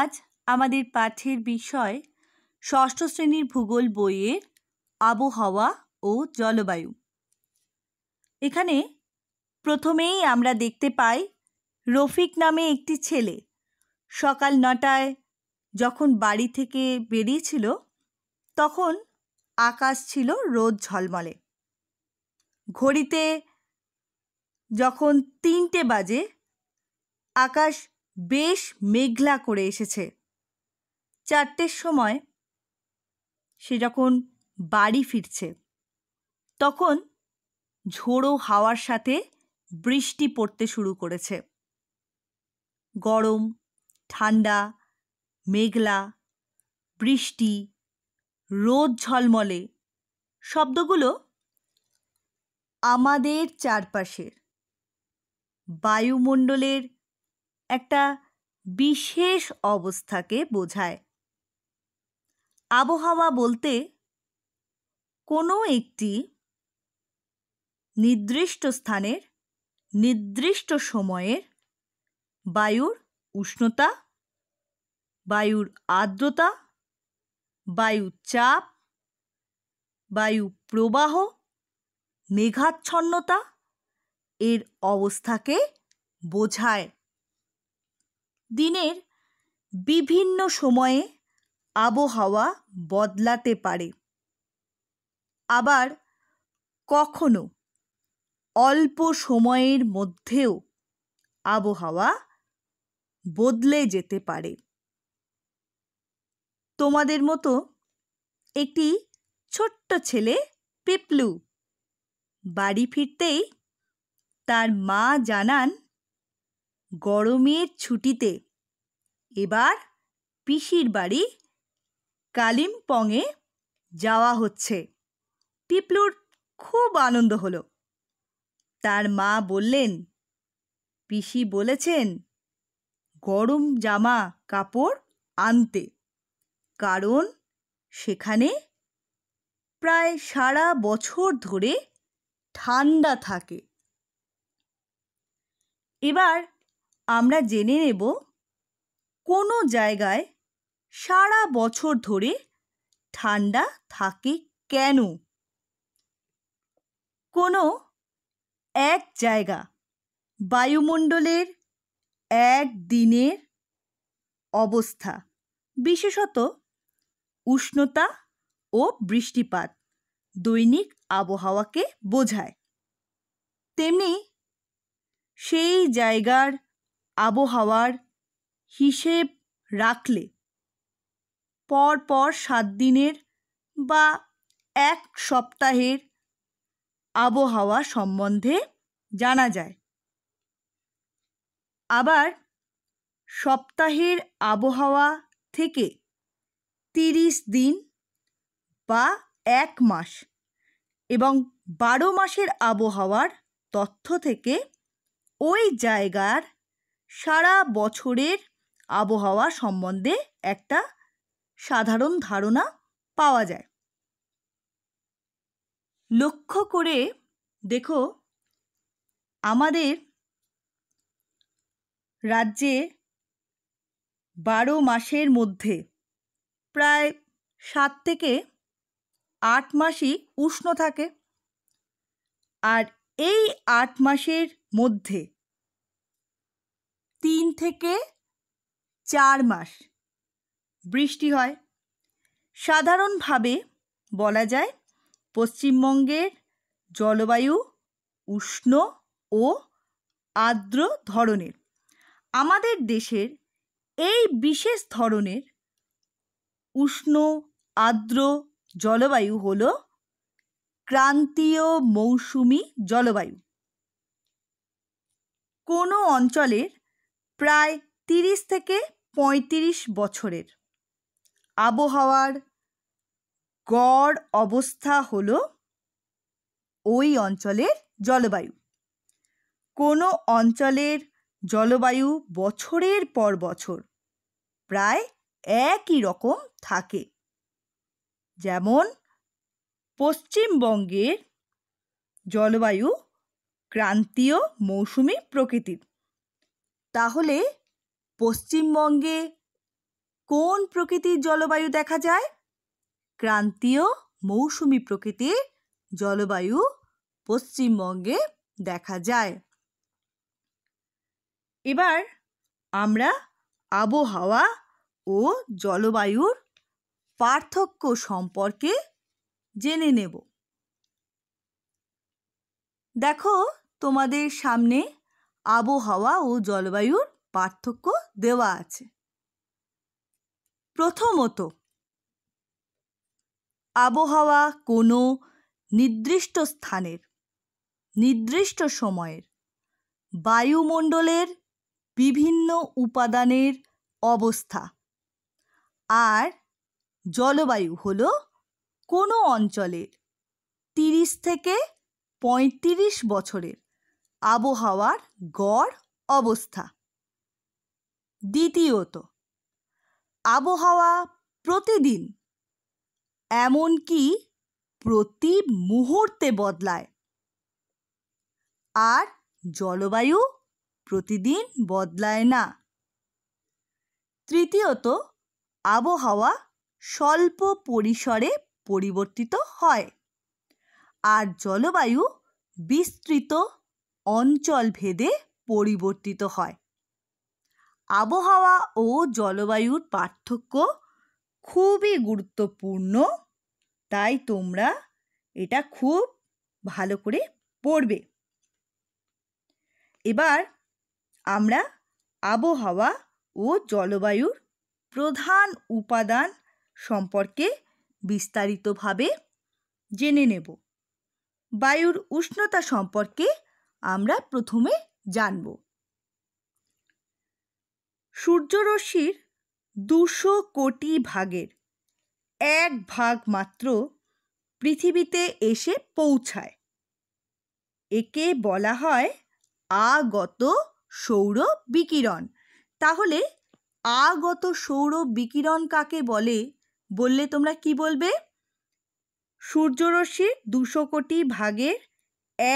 আজ আমাদের পাঠের বিষয় ষষ্ঠ শ্রেণীর ভূগোল বইয়ের আবহাওয়া ও জলবায়ু এখানে প্রথমেই আমরা দেখতে পাই রফিক নামে একটি ছেলে সকাল নটায় যখন বাড়ি থেকে বেরিয়েছিল তখন আকাশ ছিল রোদ ঝলমলে ঘড়িতে যখন তিনটে বাজে আকাশ বেশ মেঘলা করে এসেছে চারটের সময় সে যখন বাড়ি ফিরছে তখন ঝোড়ো হাওয়ার সাথে বৃষ্টি পড়তে শুরু করেছে গরম ঠান্ডা মেঘলা বৃষ্টি রোদ ঝলমলে শব্দগুলো আমাদের চারপাশের বায়ুমণ্ডলের একটা বিশেষ অবস্থাকে বোঝায় আবহাওয়া বলতে কোনো একটি নির্দিষ্ট স্থানের নির্দিষ্ট সময়ের বায়ুর উষ্ণতা বায়ুর আর্দ্রতা বায়ু চাপ বায়ু প্রবাহ মেঘাচ্ছন্নতা এর অবস্থাকে বোঝায় দিনের বিভিন্ন সময়ে আবহাওয়া বদলাতে পারে আবার কখনো অল্প সময়ের মধ্যেও আবহাওয়া বদলে যেতে পারে তোমাদের মতো একটি ছোট্ট ছেলে পিপলু বাড়ি ফিরতেই তার মা জানান গরমের ছুটিতে এবার পিসির বাড়ি কালিম্পংয়ে যাওয়া হচ্ছে পিপলুর খুব আনন্দ হলো তার মা বললেন পিসি বলেছেন গরম জামা কাপড় আনতে কারণ সেখানে প্রায় সারা বছর ধরে ঠান্ডা থাকে এবার আমরা জেনে নেব কোনো জায়গায় সারা বছর ধরে ঠান্ডা থাকে কেন কোনো এক জায়গা বায়ুমণ্ডলের এক দিনের অবস্থা বিশেষত উষ্ণতা ও বৃষ্টিপাত দৈনিক আবহাওয়াকে বোঝায় তেমনি সেই জায়গার আবহাওয়ার হিসেব রাখলে পরপর সাত দিনের বা এক সপ্তাহের আবহাওয়া সম্বন্ধে জানা যায় আবার সপ্তাহের আবহাওয়া থেকে তিরিশ দিন বা এক মাস এবং বারো মাসের আবহাওয়ার তথ্য থেকে ওই জায়গার সারা বছরের আবহাওয়া সম্বন্ধে একটা সাধারণ ধারণা পাওয়া যায় লক্ষ্য করে দেখো আমাদের রাজ্যে বারো মাসের মধ্যে প্রায় সাত থেকে আট মাসই উষ্ণ থাকে আর এই আট মাসের মধ্যে তিন থেকে চার মাস বৃষ্টি হয় সাধারণভাবে বলা যায় পশ্চিমবঙ্গের জলবায়ু উষ্ণ ও আর্দ্র ধরনের আমাদের দেশের এই বিশেষ ধরনের উষ্ণ আর্দ্র জলবায়ু হল ক্রান্তীয় মৌসুমি জলবায়ু কোনো অঞ্চলের প্রায় তিরিশ থেকে পঁয়ত্রিশ বছরের আবহাওয়ার গড় অবস্থা হল ওই অঞ্চলের জলবায়ু কোনো অঞ্চলের জলবায়ু বছরের পর বছর প্রায় একই রকম থাকে যেমন পশ্চিমবঙ্গের জলবায়ু ক্রান্তীয় মৌসুমি প্রকৃতির তাহলে পশ্চিমবঙ্গে কোন প্রকৃতির জলবায়ু দেখা যায় ক্রান্তীয় মৌসুমি প্রকৃতির জলবায়ু পশ্চিমবঙ্গে দেখা যায় এবার আমরা আবহাওয়া ও জলবায়ুর পার্থক্য সম্পর্কে জেনে নেব দেখো তোমাদের সামনে আবহাওয়া ও জলবায়ুর পার্থক্য দেওয়া আছে প্রথমত আবহাওয়া কোনো নির্দিষ্ট স্থানের নির্দিষ্ট সময়ের বায়ুমণ্ডলের বিভিন্ন উপাদানের অবস্থা আর জলবায়ু হল কোনো অঞ্চলের তিরিশ থেকে পঁয়ত্রিশ বছরের আবহাওয়ার গড় অবস্থা দ্বিতীয়ত আবহাওয়া প্রতিদিন এমনকি প্রতি মুহূর্তে বদলায় আর জলবায়ু প্রতিদিন বদলায় না তৃতীয়ত আবহাওয়া স্বল্প পরিসরে পরিবর্তিত হয় আর জলবায়ু বিস্তৃত অঞ্চল ভেদে পরিবর্তিত হয় আবহাওয়া ও জলবায়ুর পার্থক্য খুবই গুরুত্বপূর্ণ তাই তোমরা এটা খুব ভালো করে পড়বে এবার আমরা আবহাওয়া ও জলবায়ুর প্রধান উপাদান সম্পর্কে বিস্তারিতভাবে জেনে নেব বায়ুর উষ্ণতা সম্পর্কে আমরা প্রথমে জানব সূর্যরশ্মির দুশো কোটি ভাগের এক ভাগ মাত্র পৃথিবীতে এসে পৌঁছায় একে বলা হয় আগত সৌর বিকিরণ তাহলে আগত সৌর বিকিরণ কাকে বলে বললে তোমরা কি বলবে সূর্যরশ্মির দুশো কোটি ভাগের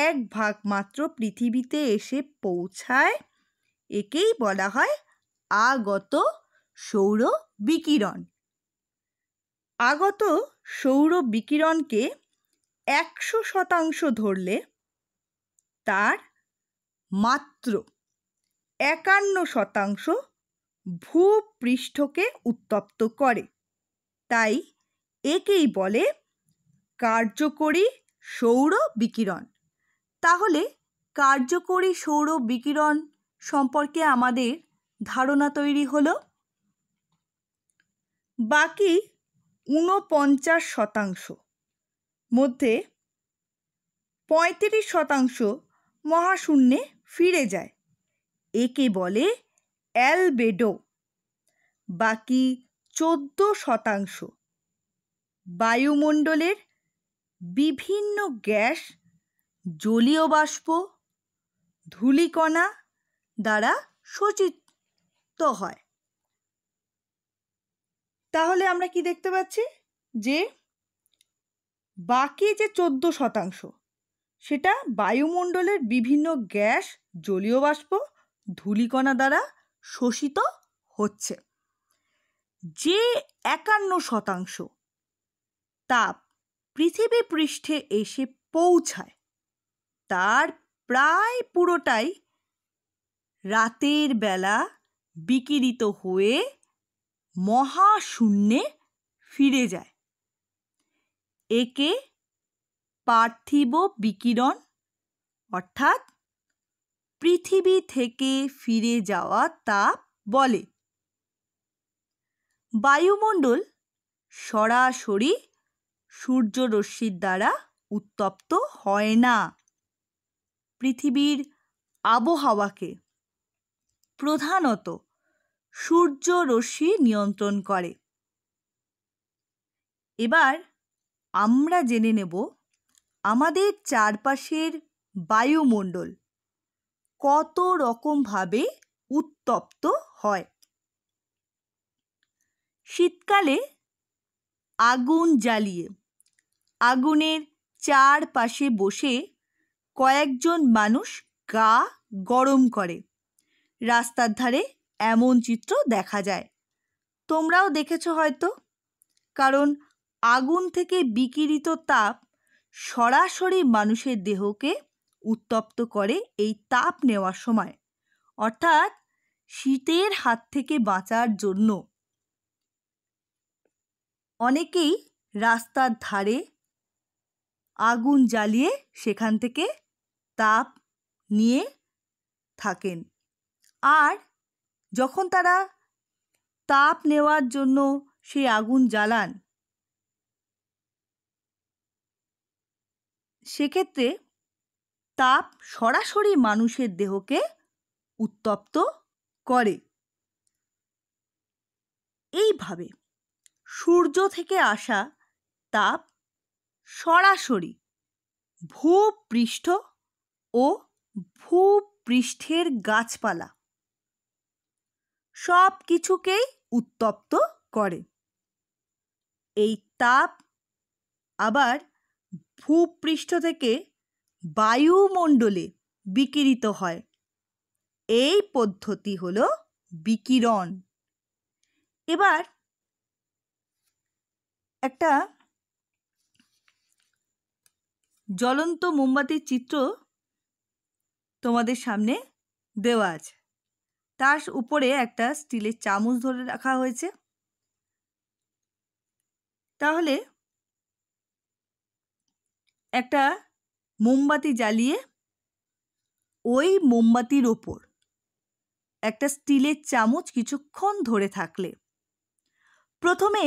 এক ভাগ মাত্র পৃথিবীতে এসে পৌঁছায় একেই বলা হয় আগত সৌর বিকিরণ আগত সৌর বিকিরণকে একশো শতাংশ ধরলে তার মাত্র একান্ন শতাংশ ভূপৃষ্ঠকে উত্তপ্ত করে তাই একেই বলে কার্যকরী সৌর বিকিরণ তাহলে কার্যকরী সৌর বিকিরণ সম্পর্কে আমাদের ধারণা তৈরি হলো বাকি ঊনপঞ্চাশ শতাংশ মধ্যে পঁয়ত্রিশ শতাংশ মহাশূন্যে ফিরে যায় একে বলে অ্যালবেডো বাকি চোদ্দ শতাংশ বায়ুমণ্ডলের বিভিন্ন গ্যাস জলীয় বাষ্প ধূলিকণা দ্বারা সচিত হয় তাহলে আমরা কি দেখতে পাচ্ছি যে বাকি যে চোদ্দ শতাংশ সেটা বায়ুমণ্ডলের বিভিন্ন গ্যাস জলীয় বাষ্প ধূলিকণা দ্বারা শোষিত হচ্ছে যে একান্ন শতাংশ তাপ পৃথিবী পৃষ্ঠে এসে পৌঁছায় তার প্রায় পুরোটাই রাতের বেলা বিকিরিত হয়ে মহাশূন্যে ফিরে যায় একে পার্থিব বিকিরণ অর্থাৎ পৃথিবী থেকে ফিরে যাওয়া তাপ বলে বায়ুমণ্ডল সরাসরি সূর্যরশ্মির দ্বারা উত্তপ্ত হয় না পৃথিবীর আবহাওয়াকে প্রধানত সূর্য রশ্মি নিয়ন্ত্রণ করে এবার আমরা জেনে নেব আমাদের চারপাশের বায়ুমণ্ডল কত রকমভাবে উত্তপ্ত হয় শীতকালে আগুন জ্বালিয়ে আগুনের চারপাশে বসে কয়েকজন মানুষ গা গরম করে রাস্তার ধারে এমন চিত্র দেখা যায় তোমরাও দেখেছ হয়তো কারণ আগুন থেকে বিকিরিত তাপ সরাসরি মানুষের দেহকে উত্তপ্ত করে এই তাপ নেওয়ার সময় অর্থাৎ শীতের হাত থেকে বাঁচার জন্য অনেকেই রাস্তার ধারে আগুন জ্বালিয়ে সেখান থেকে তাপ নিয়ে থাকেন আর যখন তারা তাপ নেওয়ার জন্য সেই আগুন জ্বালান সেক্ষেত্রে তাপ সরাসরি মানুষের দেহকে উত্তপ্ত করে এইভাবে সূর্য থেকে আসা তাপ সরাসরি ভূপৃষ্ঠ ও ভূপৃষ্ঠের গাছপালা সব কিছুকেই উত্তপ্ত করে এই তাপ আবার ভূপৃষ্ঠ থেকে বায়ুমণ্ডলে বিকিরিত হয় এই পদ্ধতি হল বিকিরণ এবার একটা জ্বলন্ত মোমবাতির চিত্র তোমাদের সামনে দেওয়া আছে তার উপরে একটা স্টিলের চামচ ধরে রাখা হয়েছে তাহলে একটা মোমবাতি জ্বালিয়ে ওই মোমবাতির ওপর একটা স্টিলের চামচ কিছুক্ষণ ধরে থাকলে প্রথমে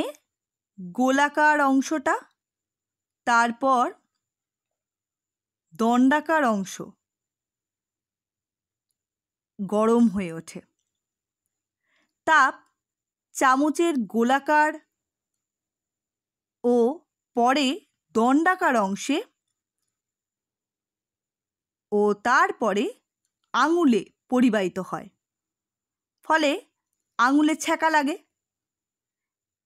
গোলাকার অংশটা তারপর দণ্ডাকার অংশ গরম হয়ে ওঠে তাপ চামচের গোলাকার ও পরে দণ্ডাকার অংশে ও তারপরে আঙুলে পরিবাহিত হয় ফলে আঙুলে ছ্যাঁকা লাগে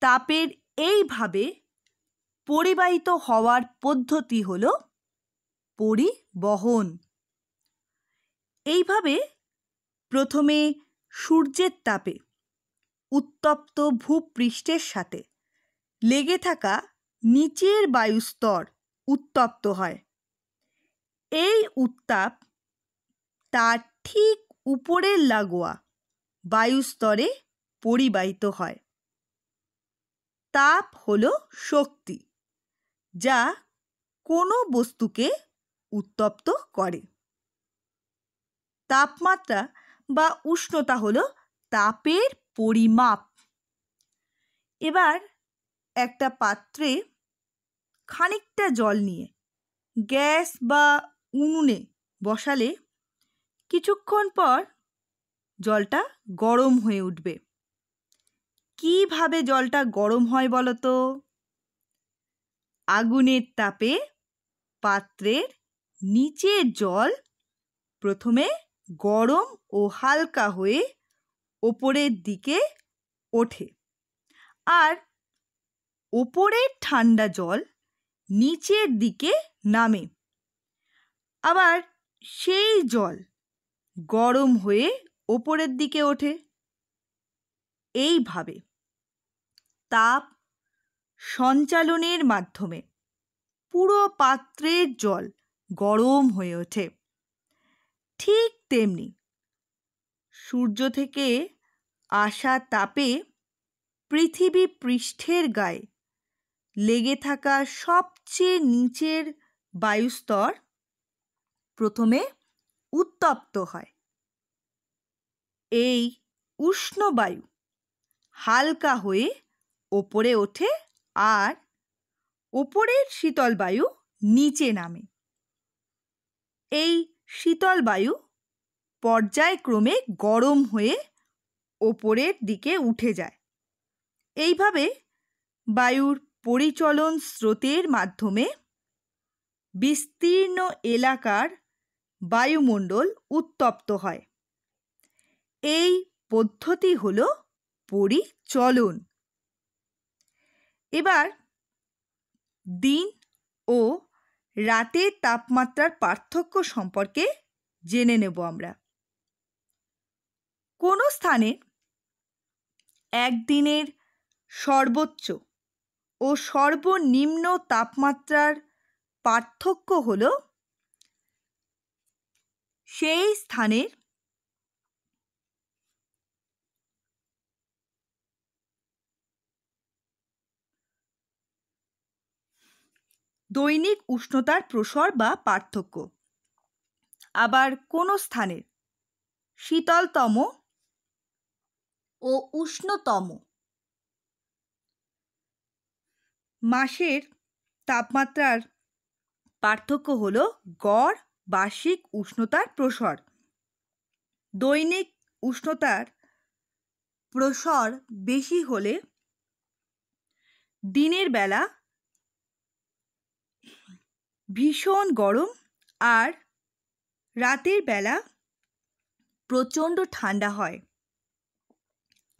তাপের এইভাবে পরিবাহিত হওয়ার পদ্ধতি হলো পরিবহন এইভাবে প্রথমে সূর্যের তাপে উত্তপ্ত ভূপৃষ্ঠের সাথে লেগে থাকা নিচের বায়ুস্তর উত্তপ্ত হয় এই উত্তাপ তার ঠিক উপরের লাগোয়া বায়ুস্তরে পরিবাহিত হয় তাপ হল শক্তি যা কোনো বস্তুকে উত্তপ্ত করে তাপমাত্রা বা উষ্ণতা হলো তাপের পরিমাপ এবার একটা পাত্রে খানিকটা জল নিয়ে গ্যাস বা উনুনে বসালে কিছুক্ষণ পর জলটা গরম হয়ে উঠবে কিভাবে জলটা গরম হয় বলতো আগুনের তাপে পাত্রের নিচে জল প্রথমে গরম ও হালকা হয়ে ওপরের দিকে ওঠে আর ওপরের ঠান্ডা জল নিচের দিকে নামে আবার সেই জল গরম হয়ে ওপরের দিকে ওঠে এইভাবে তাপ সঞ্চালনের মাধ্যমে পুরো পাত্রের জল গরম হয়ে ওঠে ঠিক তেমনি সূর্য থেকে আসা তাপে পৃথিবী পৃষ্ঠের গায়ে লেগে থাকা সবচেয়ে নিচের বায়ুস্তর প্রথমে উত্তপ্ত হয় এই উষ্ণ বায়ু হালকা হয়ে ওপরে ওঠে আর ওপরের শীতল বায়ু নিচে নামে এই শীতল বায়ু পর্যায়ক্রমে গরম হয়ে ওপরের দিকে উঠে যায় এইভাবে বায়ুর পরিচলন স্রোতের মাধ্যমে বিস্তীর্ণ এলাকার বায়ুমণ্ডল উত্তপ্ত হয় এই পদ্ধতি হল পরিচলন এবার দিন ও রাতে তাপমাত্রার পার্থক্য সম্পর্কে জেনে নেব আমরা কোনো স্থানে একদিনের সর্বোচ্চ ও সর্বনিম্ন তাপমাত্রার পার্থক্য হল সেই স্থানের দৈনিক উষ্ণতার প্রসর বা পার্থক্য আবার কোনো স্থানের শীতলতম ও উষ্ণতম মাসের তাপমাত্রার পার্থক্য হল গড় বার্ষিক উষ্ণতার প্রসর দৈনিক উষ্ণতার প্রসর বেশি হলে দিনের বেলা ভীষণ গরম আর রাতের বেলা প্রচণ্ড ঠান্ডা হয়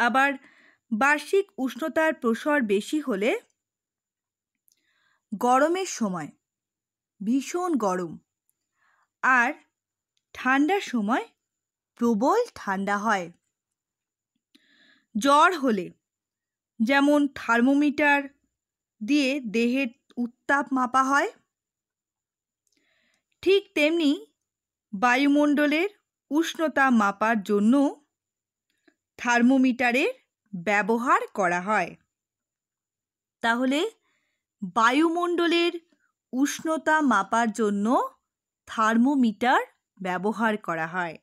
আবার বার্ষিক উষ্ণতার প্রসর বেশি হলে গরমের সময় ভীষণ গরম আর ঠান্ডার সময় প্রবল ঠান্ডা হয় জ্বর হলে যেমন থার্মোমিটার দিয়ে দেহের উত্তাপ মাপা হয় ঠিক তেমনি বায়ুমণ্ডলের উষ্ণতা মাপার জন্য থার্মোমিটারের ব্যবহার করা হয় তাহলে বায়ুমণ্ডলের উষ্ণতা মাপার জন্য থার্মোমিটার ব্যবহার করা হয়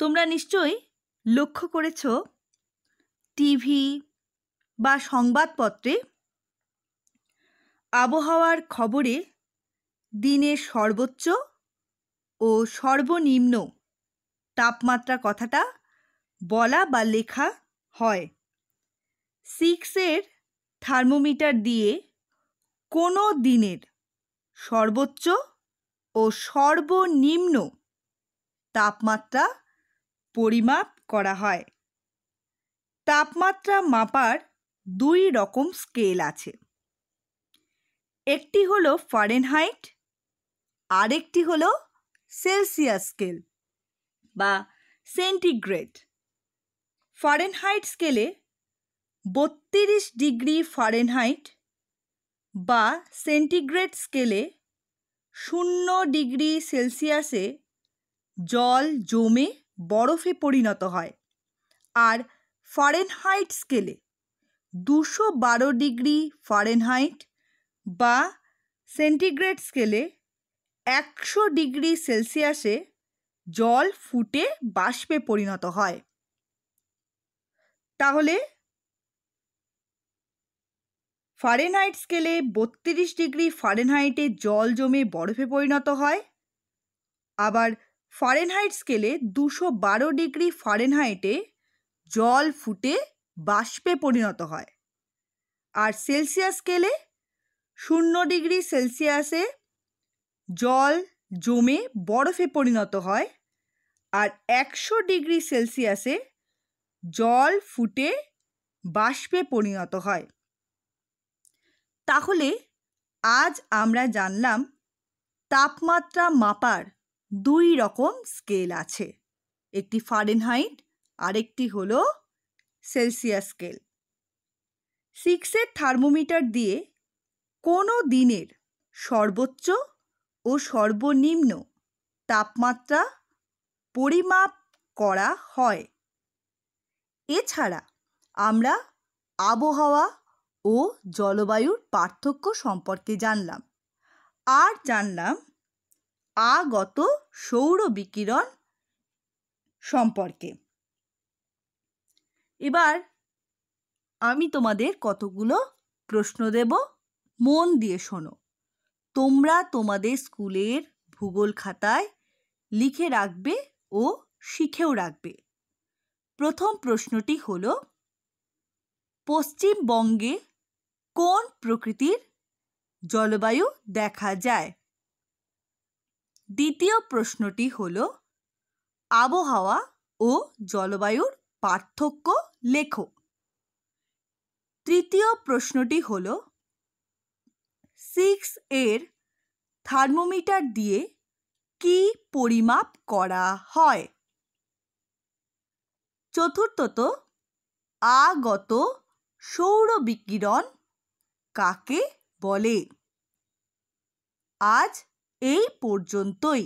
তোমরা নিশ্চয়ই লক্ষ্য করেছ টিভি বা সংবাদপত্রে আবহাওয়ার খবরে দিনের সর্বোচ্চ ও সর্বনিম্ন তাপমাত্রা কথাটা বলা বা লেখা হয় সিক্সের থার্মোমিটার দিয়ে কোনো দিনের সর্বোচ্চ ও সর্বনিম্ন তাপমাত্রা পরিমাপ করা হয় তাপমাত্রা মাপার দুই রকম স্কেল আছে একটি হলো ফারেনহাইট আরেকটি হলো সেলসিয়াস স্কেল বা সেন্টিগ্রেড ফারেনহাইট স্কেলে বত্রিশ ডিগ্রি ফারেনহাইট বা সেন্টিগ্রেড স্কেলে শূন্য ডিগ্রি সেলসিয়াসে জল জমে বরফে পরিণত হয় আর ফারেনহাইট স্কেলে দুশো বারো ডিগ্রি ফারেনহাইট বা সেন্টিগ্রেড স্কেলে একশো ডিগ্রি সেলসিয়াসে জল ফুটে বাষ্পে পরিণত হয় তাহলে ফারেনহাইট স্কেলে বত্রিশ ডিগ্রি ফারেনহাইটে জল জমে বরফে পরিণত হয় আবার ফারেনহাইট স্কেলে দুশো বারো ডিগ্রি ফারেনহাইটে জল ফুটে বাষ্পে পরিণত হয় আর সেলসিয়াস স্কেলে শূন্য ডিগ্রি সেলসিয়াসে জল জমে বরফে পরিণত হয় আর একশো ডিগ্রি সেলসিয়াসে জল ফুটে বাষ্পে পরিণত হয় তাহলে আজ আমরা জানলাম তাপমাত্রা মাপার দুই রকম স্কেল আছে একটি ফারেনহাইট আরেকটি হলো সেলসিয়াস স্কেল সিক্সের থার্মোমিটার দিয়ে কোনো দিনের সর্বোচ্চ ও সর্বনিম্ন তাপমাত্রা পরিমাপ করা হয় এছাড়া আমরা আবহাওয়া ও জলবায়ুর পার্থক্য সম্পর্কে জানলাম আর জানলাম আগত সৌর বিকিরণ সম্পর্কে এবার আমি তোমাদের কতগুলো প্রশ্ন দেব মন দিয়ে শোনো তোমরা তোমাদের স্কুলের ভূগোল খাতায় লিখে রাখবে ও শিখেও রাখবে প্রথম প্রশ্নটি হল পশ্চিমবঙ্গে কোন প্রকৃতির জলবায়ু দেখা যায় দ্বিতীয় প্রশ্নটি হল আবহাওয়া ও জলবায়ুর পার্থক্য লেখো তৃতীয় প্রশ্নটি হলো সিক্স এর থার্মোমিটার দিয়ে কি পরিমাপ করা হয় চতুর্থত আগত সৌর বিকিরণ কাকে বলে আজ এই পর্যন্তই